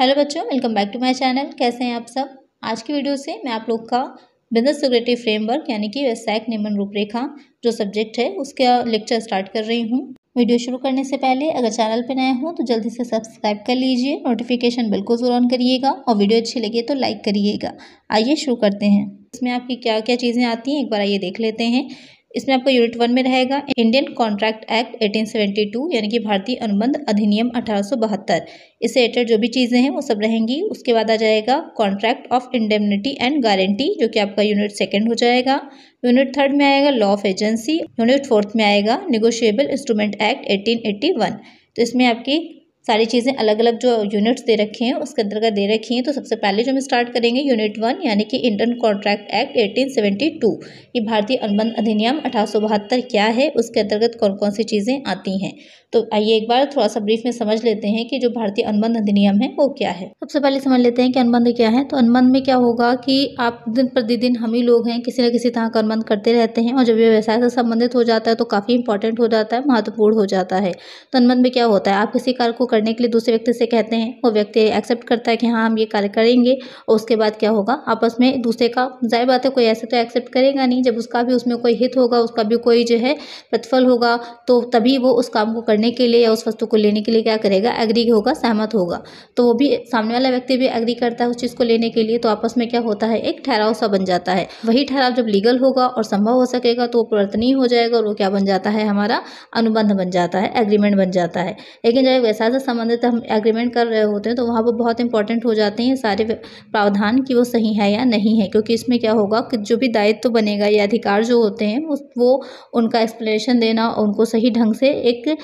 hello बच्चों welcome back to my channel कैसे हैं आप सब आज की वीडियो से मैं आप लोग का बिजनेस सिक्योरिटी फ्रेमवर्क यानी कि व्यवसायिक नियमन रूपरेखा जो सब्जेक्ट है उसका लेक्चर स्टार्ट कर रही हूँ वीडियो शुरू करने से पहले अगर चैनल पर नए हों तो जल्दी से सब्सक्राइब कर लीजिए नोटिफिकेशन बिल को जरूर ऑन करिएगा और वीडियो अच्छी लगे तो लाइक करिएगा आइए शुरू करते हैं इसमें आपकी क्या क्या चीज़ें आती हैं एक बार आइए देख लेते हैं इसमें आपका यूनिट वन में रहेगा इंडियन कॉन्ट्रैक्ट एक्ट 1872 यानी कि भारतीय अनुबंध अधिनियम अठारह इससे रिलेटेड जो भी चीज़ें हैं वो सब रहेंगी उसके बाद आ जाएगा contract of indemnity and guarantee जो कि आपका यूनिट सेकेंड हो जाएगा यूनिट थर्ड में आएगा law of agency unit fourth में आएगा निगोशिएबल इंस्ट्रूमेंट एक्ट एटीन तो इसमें आपकी सारी चीज़ें अलग अलग जो यूनिट्स दे रखे हैं उसके अंतर्गत दे रखी हैं तो सबसे पहले जो हम स्टार्ट करेंगे यूनिट वन यानी कि इंडियन कॉन्ट्रैक्ट एक्ट 1872 ये भारतीय अनुबंध अधिनियम अठारह क्या है उसके अंतर्गत कौन कौन सी चीज़ें आती हैं तो आइए एक बार थोड़ा सा ब्रीफ में समझ लेते हैं कि जो भारतीय अनुबंध अधिनियम है वो क्या है सबसे पहले समझ लेते हैं कि अनुबंध क्या है तो अनुबंध में क्या होगा कि आप दिन प्रतिदिन हम ही लोग हैं किसी न किसी तरह का अनुबंध करते रहते हैं और जब ये व्यवसाय से संबंधित हो जाता है तो काफ़ी इंपॉर्टेंट हो जाता है महत्वपूर्ण हो जाता है तो अनुबंध में क्या होता है आप किसी कार्य को करने के लिए दूसरे व्यक्ति से कहते हैं वो व्यक्ति एक्सेप्ट करता है कि हाँ हम ये कार्य करेंगे और उसके बाद क्या होगा आपस में दूसरे का जाहिर बात है कोई ऐसे तो एक्सेप्ट करेगा नहीं जब उसका भी उसमें कोई हित होगा उसका भी कोई जो है प्रतिफल होगा तो तभी वो उस काम को करने के लिए या उस वस्तु को लेने के लिए क्या करेगा एग्री होगा सहमत होगा तो वो भी सामने वाला व्यक्ति भी एग्री करता है उस चीज़ को लेने के लिए तो आपस में क्या होता है एक ठहराव सा बन जाता है वही ठहराव जब लीगल होगा और संभव हो सकेगा तो वो प्रवर्तनीय हो जाएगा और वो क्या बन जाता है हमारा अनुबंध बन जाता है एग्रीमेंट बन जाता है लेकिन जब वैसा संबंधित हम एग्रीमेंट कर रहे होते हैं तो वहाँ पर बहुत इंपॉर्टेंट हो जाते हैं सारे प्रावधान कि वो सही है या नहीं है क्योंकि इसमें क्या होगा कि जो भी दायित्व तो बनेगा या अधिकार जो होते हैं उस वो उनका एक्सप्लेनेशन देना उनको सही ढंग से एक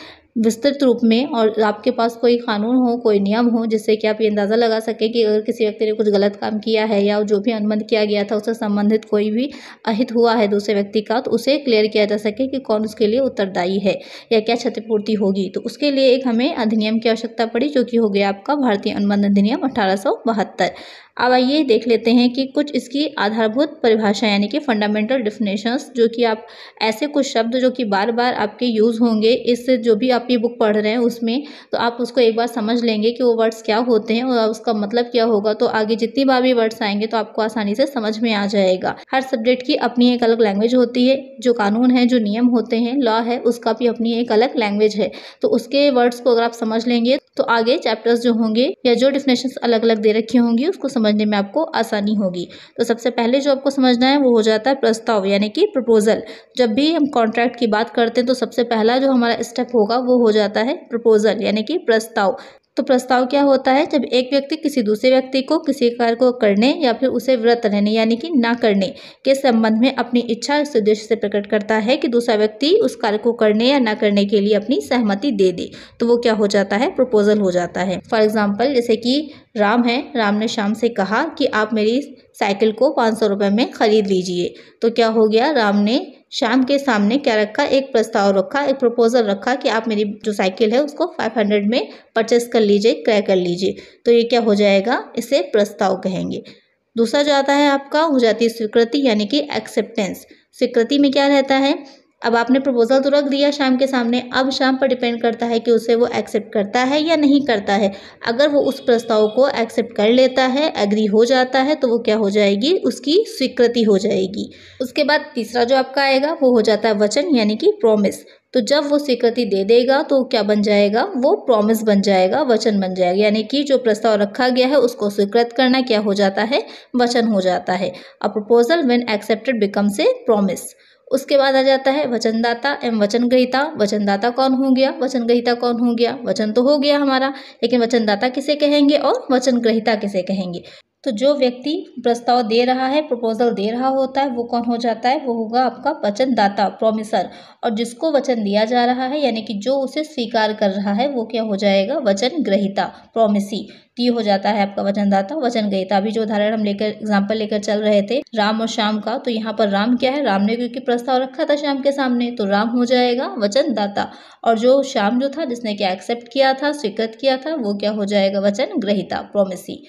विस्तृत रूप में और आपके पास कोई कानून हो कोई नियम हो जिससे कि आप ये अंदाज़ा लगा सकें कि अगर किसी व्यक्ति ने कुछ गलत काम किया है या जो भी अनुबंध किया गया था उससे संबंधित कोई भी अहित हुआ है दूसरे व्यक्ति का तो उसे क्लियर किया जा सके कि कौन उसके लिए उत्तरदायी है या क्या क्षतिपूर्ति होगी तो उसके लिए एक हमें अधिनियम की आवश्यकता पड़ी जो कि हो गया आपका भारतीय अनुबंध अधिनियम अठारह अब आइए देख लेते हैं कि कुछ इसकी आधारभूत परिभाषा यानी कि फंडामेंटल डिफिनेशंस जो कि आप ऐसे कुछ शब्द जो कि बार बार आपके यूज़ होंगे इस जो भी आप ये बुक पढ़ रहे हैं उसमें तो आप उसको एक बार समझ लेंगे कि वो वर्ड्स क्या होते हैं और उसका मतलब क्या होगा तो आगे जितनी बार भी वर्ड्स आएंगे तो आपको आसानी से समझ में आ जाएगा हर सब्जेक्ट की अपनी एक अलग लैंग्वेज होती है जो कानून है जो नियम होते हैं लॉ है उसका भी अपनी एक अलग लैंग्वेज है तो उसके वर्ड्स को अगर आप समझ लेंगे तो आगे चैप्टर्स जो होंगे या जो डिफिनेशन अलग अलग दे रखी होंगी उसको समझने में आपको आसानी होगी तो सबसे पहले जो आपको समझना है वो हो जाता है प्रस्ताव यानी कि प्रपोजल जब भी हम कॉन्ट्रैक्ट की बात करते हैं तो सबसे पहला जो हमारा स्टेप होगा वो हो जाता है प्रपोजल यानी कि प्रस्ताव तो प्रस्ताव क्या होता है जब एक व्यक्ति किसी दूसरे व्यक्ति को किसी कार्य को करने या फिर उसे व्रत रहने यानी कि ना करने के संबंध में अपनी इच्छा इस उद्देश्य से प्रकट करता है कि दूसरा व्यक्ति उस कार्य को करने या ना करने के लिए अपनी सहमति दे दे तो वो क्या हो जाता है प्रपोजल हो जाता है फॉर एग्जाम्पल जैसे कि राम है राम ने शाम से कहा कि आप मेरी साइकिल को पाँच सौ में ख़रीद लीजिए तो क्या हो गया राम ने शाम के सामने क्या रखा एक प्रस्ताव रखा एक प्रपोज़ल रखा कि आप मेरी जो साइकिल है उसको 500 में परचेस कर लीजिए क्रय कर लीजिए तो ये क्या हो जाएगा इसे प्रस्ताव कहेंगे दूसरा जो आता है आपका हो जाती है स्वीकृति यानी कि एक्सेप्टेंस स्वीकृति में क्या रहता है अब आपने प्रपोज़ल तो रख दिया शाम के सामने अब शाम पर डिपेंड करता है कि उसे वो एक्सेप्ट करता है या नहीं करता है अगर वो उस प्रस्ताव को एक्सेप्ट कर लेता है एग्री हो जाता है तो वो क्या हो जाएगी उसकी स्वीकृति हो जाएगी उसके बाद तीसरा जो आपका आएगा वो हो जाता है वचन यानी कि प्रोमिस तो जब वो स्वीकृति दे देगा तो क्या बन जाएगा वो प्रोमिस बन जाएगा वचन बन जाएगा यानी कि जो प्रस्ताव रखा गया है उसको स्वीकृत करना क्या हो जाता है वचन हो जाता है a proposal when accepted becomes a promise उसके बाद आ जाता है वचनदाता एवं वचन ग्रहिता वचनदाता कौन हो गया वचन ग्रहिता कौन हो गया वचन तो हो गया हमारा लेकिन वचनदाता किसे कहेंगे और वचन ग्रहिता किसे कहेंगे तो जो व्यक्ति प्रस्ताव दे रहा है प्रपोजल दे रहा होता है वो कौन हो जाता है वो होगा आपका वचनदाता प्रोमिसर और जिसको वचन दिया जा रहा है यानी कि जो उसे स्वीकार कर रहा है वो क्या हो जाएगा वचन ग्रहिता प्रोमिसी तो ये हो जाता है आपका वचनदाता वचन ग्रहिता अभी जो उदाहरण हम लेकर एग्जाम्पल लेकर चल रहे थे राम और श्याम का तो यहाँ पर राम क्या है राम ने क्योंकि प्रस्ताव रखा था श्याम के सामने तो राम हो जाएगा वचनदाता और जो श्याम जो था जिसने क्या एक्सेप्ट किया था स्वीकृत किया था वो क्या हो जाएगा वचन ग्रहिता प्रोमिसी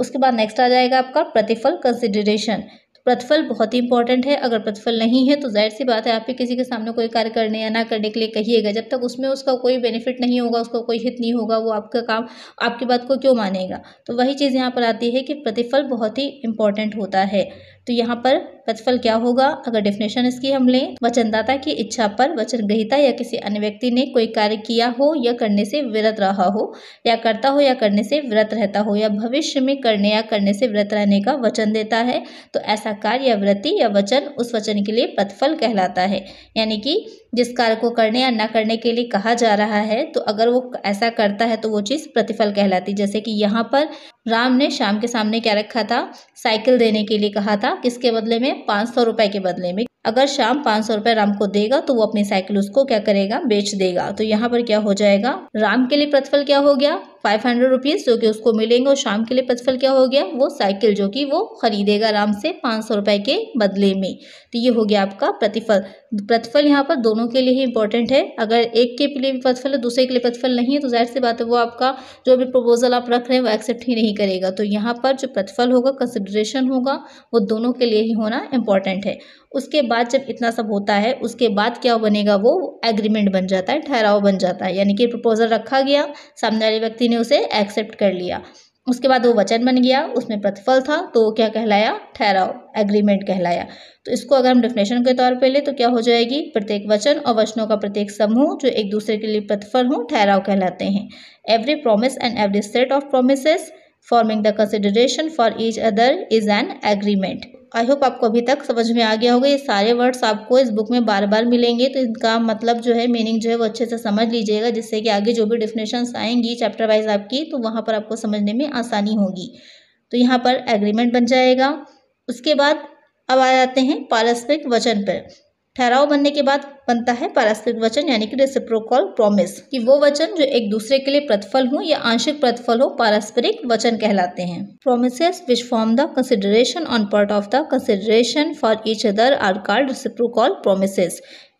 उसके बाद नेक्स्ट आ जाएगा आपका प्रतिफल कंसिडरेशन तो प्रतिफल बहुत ही इंपॉर्टेंट है अगर प्रतिफल नहीं है तो जाहिर सी बात है आप भी किसी के सामने कोई कार्य करने या ना करने के लिए कहिएगा जब तक उसमें उसका कोई बेनिफिट नहीं होगा उसका कोई हित नहीं होगा वो आपका काम आपकी बात को क्यों मानेगा तो वही चीज़ यहाँ पर आती है कि प्रतिफल बहुत ही इंपॉर्टेंट होता है तो यहाँ पर प्रतिफल क्या होगा अगर डेफिनेशन इसकी हम लें वचनदाता की इच्छा पर वचन ग्रहिता या किसी अन्य व्यक्ति ने कोई कार्य किया हो या करने से व्रत रहा हो या करता हो या करने से व्रत रहता हो या भविष्य में करने या करने से व्रत रहने का वचन देता है तो ऐसा कार्य या व्रति या वचन उस वचन के लिए प्रतिफल कहलाता है यानी कि जिस कार्य को करने या न करने के लिए कहा जा रहा है तो अगर वो ऐसा करता है तो वो चीज़ प्रतिफल कहलाती जैसे कि यहाँ पर राम ने श्याम के सामने क्या रखा था साइकिल देने के लिए कहा था किसके बदले में पाँच सौ रुपए के बदले में अगर श्याम पाँच सौ रुपये राम को देगा तो वो अपनी साइकिल उसको क्या करेगा बेच देगा तो यहाँ पर क्या हो जाएगा राम के लिए प्रतिफल क्या हो गया फाइव हंड्रेड रुपीज़ जो कि उसको मिलेंगे और शाम के लिए प्रतिफल क्या हो गया वो साइकिल जो कि वो ख़रीदेगा आराम से पाँच सौ रुपये के बदले में तो ये हो गया आपका प्रतिफल प्रतिफल यहाँ पर दोनों के लिए ही इंपॉर्टेंट है अगर एक के लिए भी प्रतिफल है दूसरे के लिए प्रतिफल नहीं है तो जाहिर सी बात है वो आपका जो भी प्रपोजल आप रख रहे हैं वो एक्सेप्ट ही नहीं करेगा तो यहाँ पर जो प्रतिफल होगा कंसिडरेशन होगा वो दोनों के लिए ही होना इंपॉर्टेंट है उसके बाद जब इतना सब होता है उसके बाद क्या बनेगा वो एग्रीमेंट बन जाता है ठहराव बन जाता है यानी कि प्रपोजल रखा गया सामने वाले व्यक्ति ने उसे एक्सेप्ट कर लिया उसके बाद वो वचन बन गया उसमें प्रतिफल था तो वो क्या कहलाया ठहराओ एग्रीमेंट कहलाया तो इसको अगर हम डेफिनेशन के तौर पे ले तो क्या हो जाएगी प्रत्येक वचन और वचनों का प्रत्येक समूह जो एक दूसरे के लिए प्रतिफल हो ठहराव कहलाते हैं every promise and every set of promise forming the consideration for each other is an agreement I hope आपको अभी तक समझ में आ गया होगा ये सारे वर्ड्स आपको इस बुक में बार बार मिलेंगे तो इनका मतलब जो है मीनिंग जो है वो अच्छे से समझ लीजिएगा जिससे कि आगे जो भी डेफिनेशंस आएंगी चैप्टर वाइज आपकी तो वहाँ पर आपको समझने में आसानी होगी तो यहाँ पर एग्रीमेंट बन जाएगा उसके बाद अब आ जाते हैं पारस्परिक वचन पर ठहराव बनने के बाद बनता है पारस्परिक वचन यानी कि रेसिप्रोकॉल प्रॉमिस कि वो वचन जो एक दूसरे के लिए प्रतिफल हो या आंशिक प्रतिफल हो पारस्परिक वचन कहलाते हैं promise which form the consideration on part of the consideration for each other are called reciprocal promise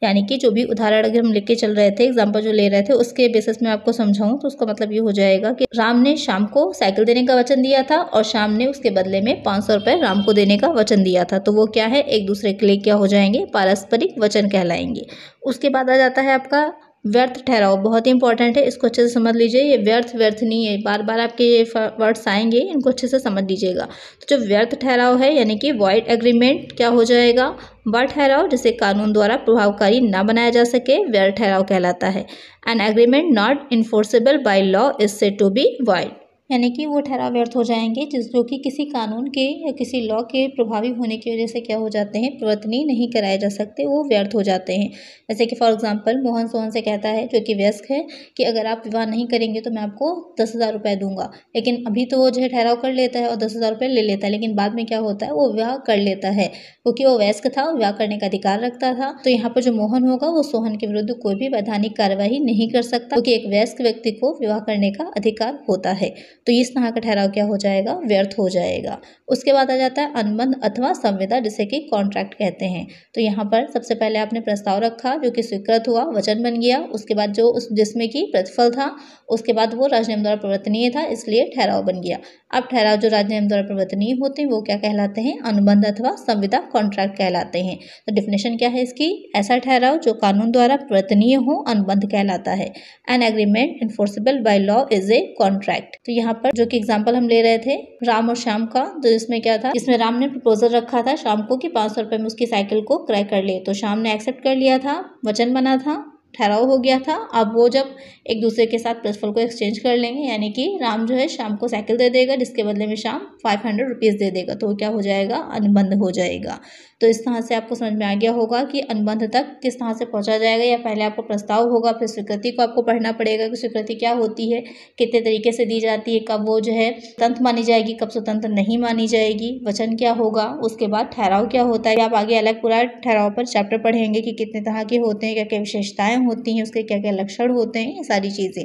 यानी कि जो भी उदाहरण अगर हम लिख के चल रहे थे एग्जाम्पल जो ले रहे थे उसके बेसिस में आपको समझाऊँ तो उसका मतलब ये हो जाएगा कि राम ने शाम को साइकिल देने का वचन दिया था और शाम ने उसके बदले में पाँच सौ रुपये राम को देने का वचन दिया था तो वो क्या है एक दूसरे के लिए क्या हो जाएंगे पारस्परिक वचन कहलाएंगे उसके बाद आ जाता है आपका व्यर्थ ठहराओ बहुत ही इंपॉर्टेंट है इसको अच्छे से समझ लीजिए ये व्यर्थ व्यर्थ नहीं है बार बार आपके ये वर्ड्स आएंगे इनको अच्छे से समझ लीजिएगा तो जो व्यर्थ ठहराओ है यानी कि वाइड एग्रीमेंट क्या हो जाएगा व ठहराव जिसे कानून द्वारा प्रभावकारी न बनाया जा सके व्यर्थ ठहराव कहलाता है an agreement not enforceable by law is said to be void यानी कि वो ठहराव व्यर्थ हो जाएंगे जिस जो कि किसी कानून के या किसी लॉ के प्रभावी होने की वजह से क्या हो जाते हैं प्रवर्तनी नहीं कराए जा सकते वो व्यर्थ हो जाते हैं जैसे कि फॉर एग्जांपल मोहन सोहन से कहता है जो कि व्यस्क है कि अगर आप विवाह नहीं करेंगे तो मैं आपको दस हज़ार रुपये दूंगा लेकिन अभी तो वो जो है ठहराव कर लेता है और दस हज़ार रुपये ले लेता है लेकिन बाद में क्या होता है वो विवाह कर लेता है क्योंकि वो व्यस्क था विवाह करने का अधिकार रखता था तो यहाँ पर जो मोहन होगा वो सोहन के विरुद्ध कोई भी वैधानिक कार्यवाही नहीं कर सकता क्योंकि एक व्यस्क व्यक्ति को विवाह करने का अधिकार होता है तो ये स्नाह का ठहराव क्या हो जाएगा व्यर्थ हो जाएगा उसके बाद आ जाता है अनुबंध अथवा संविदा जिसे कि कॉन्ट्रैक्ट कहते हैं तो यहाँ पर सबसे पहले आपने प्रस्ताव रखा जो कि स्वीकृत हुआ वचन बन गया उसके बाद जो उस जिसमें कि प्रतिफल था उसके बाद वो राजनियम द्वारा प्रवर्तनीय था इसलिए ठहराव बन गया अब ठहराव जो राजनियम द्वारा प्रवर्तनीय होते हैं वो क्या कहलाते हैं अनुबंध अथवा संविदा कॉन्ट्रैक्ट कहलाते हैं तो डिफिनेशन क्या है इसकी ऐसा ठहराव जो कानून द्वारा प्रवर्तनीय हो अनुबंध कहलाता है an agreement enforceable by law is a contract तो यहाँ यहाँ पर जो कि एग्जाम्पल हम ले रहे थे राम और श्याम का तो इसमें क्या था इसमें राम ने प्रपोजल रखा था श्याम को कि पाँच सौ रुपये में उसकी साइकिल को क्राई कर ले तो श्याम ने एक्सेप्ट कर लिया था वचन बना था ठहराव हो गया था अब वो जब एक दूसरे के साथ प्लसफल को एक्सचेंज कर लेंगे यानी कि राम जो है शाम को साइकिल दे देगा जिसके बदले में शाम फाइव हंड्रेड रुपीज़ दे देगा तो क्या हो जाएगा अनुबंध हो जाएगा तो इस तरह से आपको समझ में आ गया होगा कि अनुबंध तक किस तरह से पहुंचा जाएगा या पहले आपको प्रस्ताव होगा फिर स्वीकृति को आपको पढ़ना पड़ेगा कि स्वीकृति क्या होती है कितने तरीके से दी जाती है कब वो जो है तंत्र मानी जाएगी कब स्वतंत्र नहीं मानी जाएगी वचन क्या होगा उसके बाद ठहराव क्या होता है आप आगे अलग पूरा ठहराव पर चैप्टर पढ़ेंगे कि कितने तरह के होते हैं क्या क्या विशेषताएँ लक्षण होती हैं उसके क्या क्या लक्षण होते हैं ये सारी चीज़ें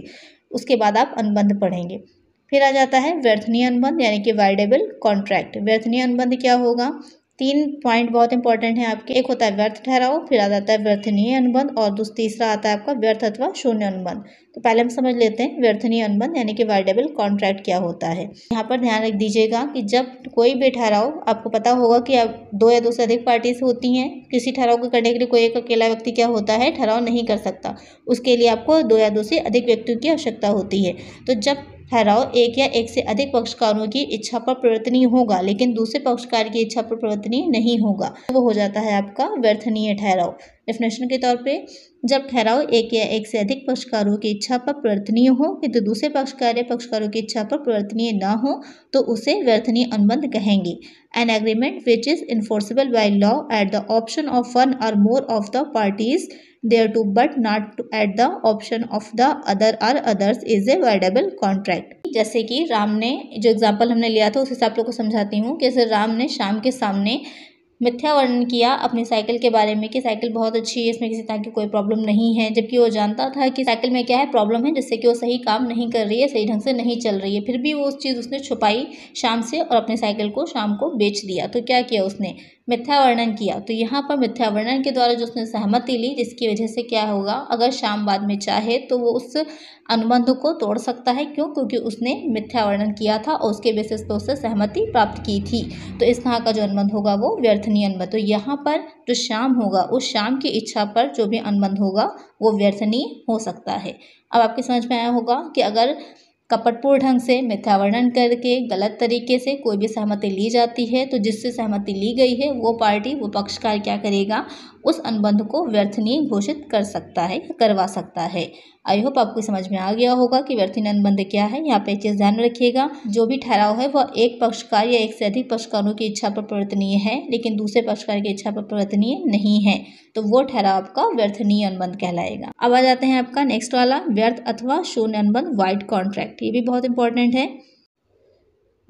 उसके बाद आप अनुबंध पढ़ेंगे फिर आ जाता है व्यर्थनीय अनुबंध यानी कि वाइडेबल कॉन्ट्रैक्ट व्यर्थनीय अनुबंध क्या होगा तीन पॉइंट बहुत इंपॉर्टेंट है आपके एक होता है व्यर्थ ठहराओ फिर आ जाता है व्यर्थनीय अनुबंध और दूसरा तीसरा आता है आपका व्यर्थ अथवा शून्य अनुबंध तो पहले हम समझ लेते हैं व्यर्थनीय अनुबंध यानी कि वाइडेबल कॉन्ट्रैक्ट क्या होता है यहाँ पर ध्यान रख दीजिएगा कि जब कोई भी ठहराओ आपको पता होगा कि अब दो या दो से अधिक पार्टीज होती हैं किसी ठहराव को करने के लिए कोई एक अकेला व्यक्ति क्या होता है ठहराव नहीं कर सकता उसके लिए आपको दो या दो से अधिक व्यक्तियों की आवश्यकता होती है तो जब ठहराव एक या एक से अधिक पक्षकारों की इच्छा पर प्रवर्तनी होगा लेकिन दूसरे पक्षकार की इच्छा पर प्रवर्तनी नहीं होगा वो हो जाता है आपका व्यर्थनीय ठहराव डेफिनेशन के तौर पे जब ठहराव एक या एक से अधिक पक्षकारों की इच्छा पर प्रवर्तनीय हो किंतु तो दूसरे पक्षकार या पक्षकारों की इच्छा पर प्रवर्तनीय ना हो तो उसे व्यर्थनीय अनुबंध कहेंगे an agreement which is enforceable by law at the option of one or more of the parties there to but not at the option of the other or others is a voidable contract जैसे कि राम ने जो example हमने लिया था उसे आप लोग को समझाती हूँ कि जैसे राम ने शाम के सामने मिथ्या वर्णन किया अपनी साइकिल के बारे में कि साइकिल बहुत अच्छी है इसमें किसी तरह की कोई प्रॉब्लम नहीं है जबकि वो जानता था कि साइकिल में क्या है प्रॉब्लम है जिससे कि वो सही काम नहीं कर रही है सही ढंग से नहीं चल रही है फिर भी वो उस चीज़ उसने छुपाई शाम से और अपनी साइकिल को शाम को बेच दिया तो क्या किया उसने मिथ्या वर्णन किया तो यहाँ पर मिथ्या वर्णन के द्वारा जो उसने सहमति ली जिसकी वजह से क्या होगा अगर शाम बाद में चाहे तो वो उस अनुबंध को तोड़ सकता है क्यों क्योंकि उसने मिथ्या वर्णन किया था और उसके बेसिस पर उससे सहमति प्राप्त की थी तो इस तरह का जो अनुबंध होगा वो व्यर्थनीय अनुबंध तो यहाँ पर जो शाम होगा उस शाम की इच्छा पर जो भी अनुबंध होगा वो व्यर्थनीय हो सकता है अब आपके समझ में आया होगा कि अगर कपटपूर्ण ढंग से मिथ्या वर्णन करके गलत तरीके से कोई भी सहमति ली जाती है तो जिससे सहमति ली गई है वो पार्टी वो पक्षकार क्या करेगा उस अनुबंध को व्यर्थनीय घोषित कर सकता है या करवा सकता है आई होप आपको समझ में आ गया होगा कि व्यर्थनीय अनुबंध क्या है यहाँ पे चीज़ ध्यान में रखिएगा जो भी ठहराव है वह एक पक्षकार या एक से अधिक पक्षकारों की इच्छा पर प्रवर्तनीय है लेकिन दूसरे पक्षकार की इच्छा पर प्रवर्तनीय नहीं है तो वो ठहराव आपका व्यर्थनीय अनुबंध कहलाएगा अब आ जाते हैं आपका नेक्स्ट वाला व्यर्थ अथवा शून्य अनुबंध व्हाइट कॉन्ट्रैक्ट ये भी बहुत इंपॉर्टेंट है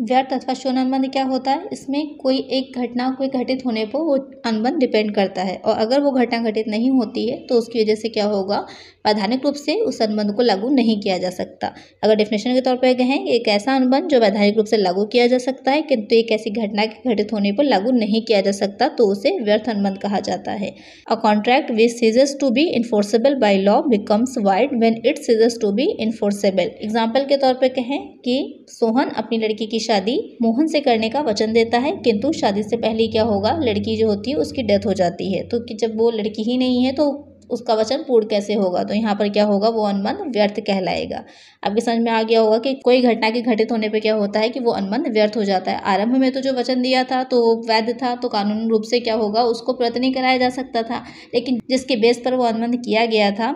व्यर्थ अथवा शून्य अनुबंध क्या होता है इसमें कोई एक घटना कोई घटित होने पर वो अनुबंध डिपेंड करता है और अगर वो घटना घटित नहीं होती है तो उसकी वजह से क्या होगा वैधानिक रूप से उस अनुबंध को लागू नहीं किया जा सकता अगर डेफिनेशन के तौर पर कहें एक ऐसा अनुबंध जो वैधानिक रूप से लागू किया जा सकता है किंतु एक ऐसी घटना के घटित होने पर लागू नहीं किया जा सकता तो उसे व्यर्थ अनुबंध कहा जाता है a contract which ceases to be enforceable by law becomes void when it ceases to be enforceable example के तौर पर कहें कि सोहन अपनी लड़की की शादी मोहन से करने का वचन देता है किंतु शादी से पहले क्या होगा लड़की जो होती है उसकी डेथ हो जाती है तो कि जब वो लड़की ही नहीं है तो उसका वचन पूर्ण कैसे होगा तो यहाँ पर क्या होगा वो अनमन व्यर्थ कहलाएगा आपके समझ में आ गया होगा कि कोई घटना के घटित होने पर क्या होता है कि वो अनमन व्यर्थ हो जाता है आरंभ में तो जो वचन दिया था तो वैध था तो कानून रूप से क्या होगा उसको प्रत नहीं कराया जा सकता था लेकिन जिसके बेस पर वो अनमन किया गया था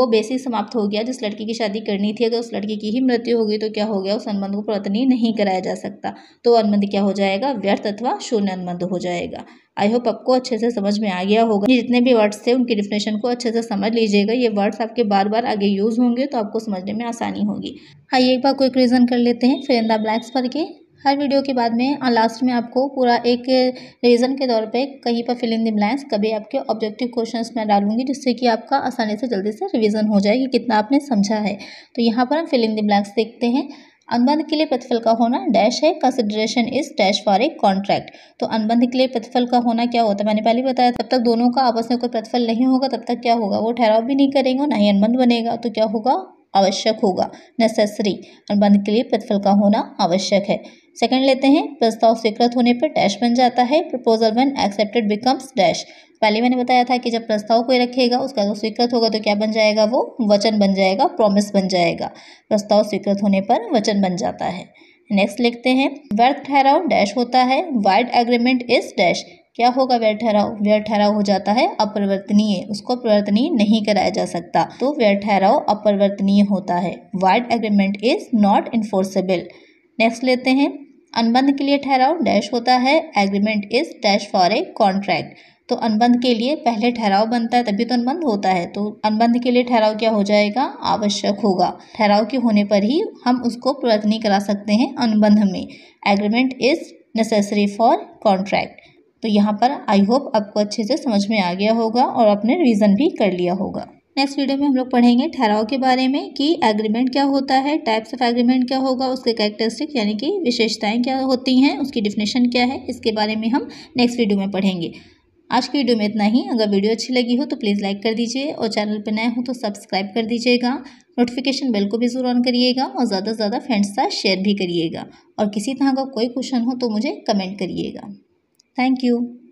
वो बेस ही समाप्त हो गया जिस लड़की की शादी करनी थी अगर उस लड़की की ही मृत्यु होगी तो क्या हो गया उस अनुबंध को प्रतनी नहीं कराया जा सकता तो अनुबंध क्या हो जाएगा व्यर्थ अथवा शून्य अनुबंध हो जाएगा आई होप आपको अच्छे से समझ में आ गया होगा जितने भी वर्ड्स थे उनकी डिफिनेशन को अच्छे से समझ लीजिएगा ये वर्ड्स आपके बार बार आगे यूज़ होंगे तो आपको समझने में आसानी होगी हाँ, ये एक बार क्विक रीजन कर लेते हैं फिर ब्लैक्स पर के हर वीडियो के बाद में और लास्ट में आपको पूरा एक रीजन के तौर पे कहीं पर फिलिंग इन द ब्लैंक्स कभी आपके ऑब्जेक्टिव क्वेश्चंस में डालूंगी जिससे कि आपका आसानी से जल्दी से रिवीजन हो जाए कि कितना आपने समझा है तो यहाँ पर हम फिलिंग इन द ब्लैंक्स देखते हैं अनुबंध के लिए प्रतिफल का होना डैश है consideration is dash for a contract तो अनुबंध के लिए प्रतिफल का होना क्या होता है मैंने पहले बताया तब तक दोनों का आपस में कोई प्रतिफल नहीं होगा तब तक क्या होगा वो ठहराव भी नहीं करेंगे ना ही अनुबंध बनेगा तो क्या होगा आवश्यक होगा नेसेसरी अनुबंध के लिए प्रतिफल का होना आवश्यक है सेकंड लेते हैं प्रस्ताव स्वीकृत होने पर डैश बन जाता है proposal when accepted becomes dash पहले मैंने बताया था कि जब प्रस्ताव कोई रखेगा उसका अगर स्वीकृत होगा तो क्या बन जाएगा वो वचन बन जाएगा प्रॉमिस बन जाएगा प्रस्ताव स्वीकृत होने पर वचन बन जाता है नेक्स्ट लिखते हैं व्यर्थ ठहराव डैश होता है वाइड एग्रीमेंट इज डैश क्या होगा व्यर्थ ठहराव व्यर्थ ठहराव हो जाता है अपरिवर्तनीय उसको परिवर्तनीय नहीं कराया जा सकता तो व्यर्थ ठहराव अपरिवर्तनीय होता है void agreement is not enforceable next लेते हैं अनुबंध के लिए ठहराव डैश होता है agreement is dash for a contract तो अनुबंध के लिए पहले ठहराव बनता है तभी तो अनुबंध होता है तो अनुबंध के लिए ठहराव क्या हो जाएगा आवश्यक होगा ठहराव के होने पर ही हम उसको प्रवर्तनी करा सकते हैं अनुबंध में agreement is necessary for contract तो यहाँ पर आई होप आपको अच्छे से समझ में आ गया होगा और आपने रिविज़न भी कर लिया होगा नेक्स्ट वीडियो में हम लोग पढ़ेंगे ठहराव के बारे में कि एग्रीमेंट क्या होता है टाइप्स ऑफ एग्रीमेंट क्या होगा उसके कैरेक्टरिस्टिक यानी कि विशेषताएं क्या होती हैं उसकी डिफिनेशन क्या है इसके बारे में हम नेक्स्ट वीडियो में पढ़ेंगे आज की वीडियो में इतना ही अगर वीडियो अच्छी लगी हो तो प्लीज़ लाइक कर दीजिए और चैनल पर नए हो तो सब्सक्राइब कर दीजिएगा नोटिफिकेशन बेल को भी ज़रूर ऑन करिएगा और ज़्यादा से ज़्यादा फ्रेंड्स साथ शेयर भी करिएगा और किसी तरह का कोई क्वेश्चन हो तो मुझे कमेंट करिएगा थैंक यू